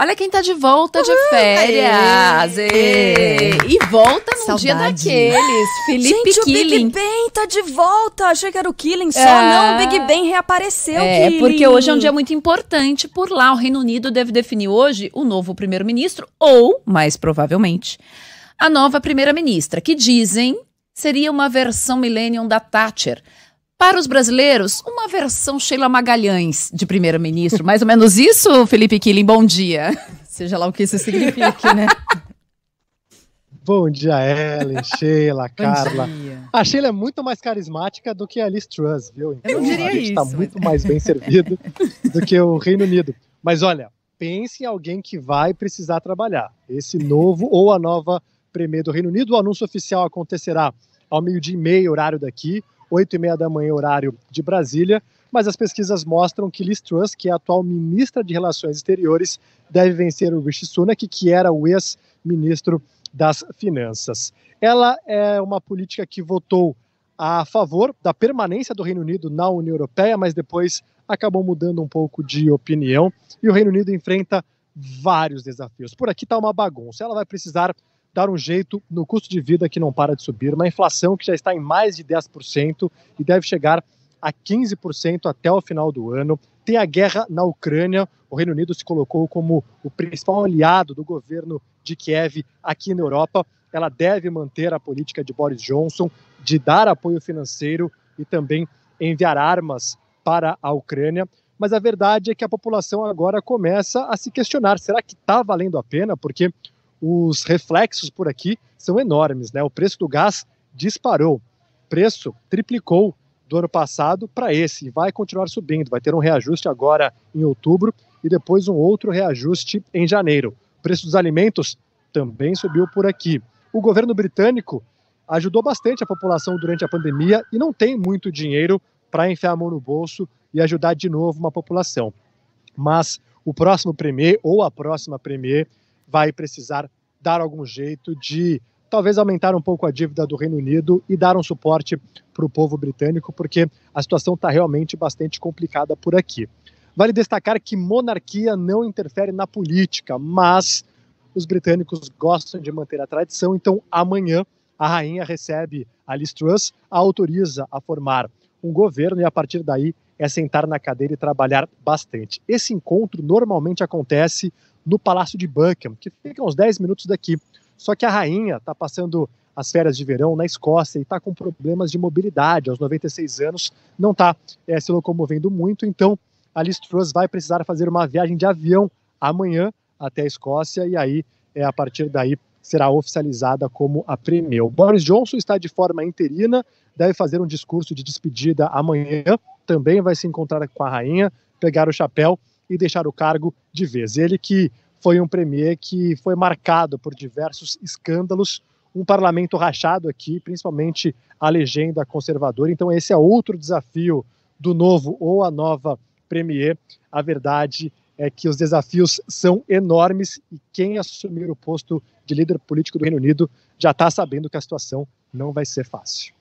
Olha quem tá de volta de férias! Aê, aê. E volta num Saudade. dia daqueles. Felipe Gente, Killing. o Big Ben tá de volta. Achei que era o Killing só. É. Não, o Big Ben reapareceu. É, Killing. porque hoje é um dia muito importante por lá. O Reino Unido deve definir hoje o novo primeiro-ministro ou, mais provavelmente, a nova primeira-ministra, que dizem seria uma versão Millennium da Thatcher para os brasileiros, uma versão Sheila Magalhães de primeiro-ministro. Mais ou menos isso, Felipe Killing. Bom dia. Seja lá o que isso signifique, né? Bom dia, Ellen, Sheila, Carla. A Sheila é muito mais carismática do que a Liz Truss, viu? Então, Eu diria a gente está muito mais bem servido do que o Reino Unido. Mas olha, pense em alguém que vai precisar trabalhar. Esse novo ou a nova Premier do Reino Unido, o anúncio oficial acontecerá ao meio-dia e meio, horário daqui. 8 e meia da manhã, horário de Brasília, mas as pesquisas mostram que Liz Truss, que é a atual ministra de Relações Exteriores, deve vencer o Rishi Sunak, que era o ex-ministro das Finanças. Ela é uma política que votou a favor da permanência do Reino Unido na União Europeia, mas depois acabou mudando um pouco de opinião e o Reino Unido enfrenta vários desafios. Por aqui está uma bagunça. Ela vai precisar dar um jeito no custo de vida que não para de subir, uma inflação que já está em mais de 10% e deve chegar a 15% até o final do ano. Tem a guerra na Ucrânia, o Reino Unido se colocou como o principal aliado do governo de Kiev aqui na Europa. Ela deve manter a política de Boris Johnson de dar apoio financeiro e também enviar armas para a Ucrânia. Mas a verdade é que a população agora começa a se questionar: será que está valendo a pena? Porque os reflexos por aqui são enormes, né? O preço do gás disparou, preço triplicou do ano passado para esse e vai continuar subindo. Vai ter um reajuste agora em outubro e depois um outro reajuste em janeiro. O preço dos alimentos também subiu por aqui. O governo britânico ajudou bastante a população durante a pandemia e não tem muito dinheiro para enfiar a mão no bolso e ajudar de novo uma população. Mas o próximo premier ou a próxima premier vai precisar dar algum jeito de talvez aumentar um pouco a dívida do Reino Unido e dar um suporte para o povo britânico, porque a situação está realmente bastante complicada por aqui. Vale destacar que monarquia não interfere na política, mas os britânicos gostam de manter a tradição, então amanhã a rainha recebe a Liz Truss, a autoriza a formar um governo e a partir daí é sentar na cadeira e trabalhar bastante. Esse encontro normalmente acontece no Palácio de Buckingham, que fica uns 10 minutos daqui. Só que a rainha está passando as férias de verão na Escócia e está com problemas de mobilidade. Aos 96 anos, não está é, se locomovendo muito, então a Liz Truss vai precisar fazer uma viagem de avião amanhã até a Escócia e aí, é, a partir daí, será oficializada como a Premier. O Boris Johnson está de forma interina, deve fazer um discurso de despedida amanhã, também vai se encontrar com a rainha, pegar o chapéu e deixar o cargo de vez. Ele que foi um premier que foi marcado por diversos escândalos, um parlamento rachado aqui, principalmente a legenda conservadora. Então esse é outro desafio do novo ou a nova premier. A verdade é que os desafios são enormes e quem assumir o posto de líder político do Reino Unido já está sabendo que a situação não vai ser fácil.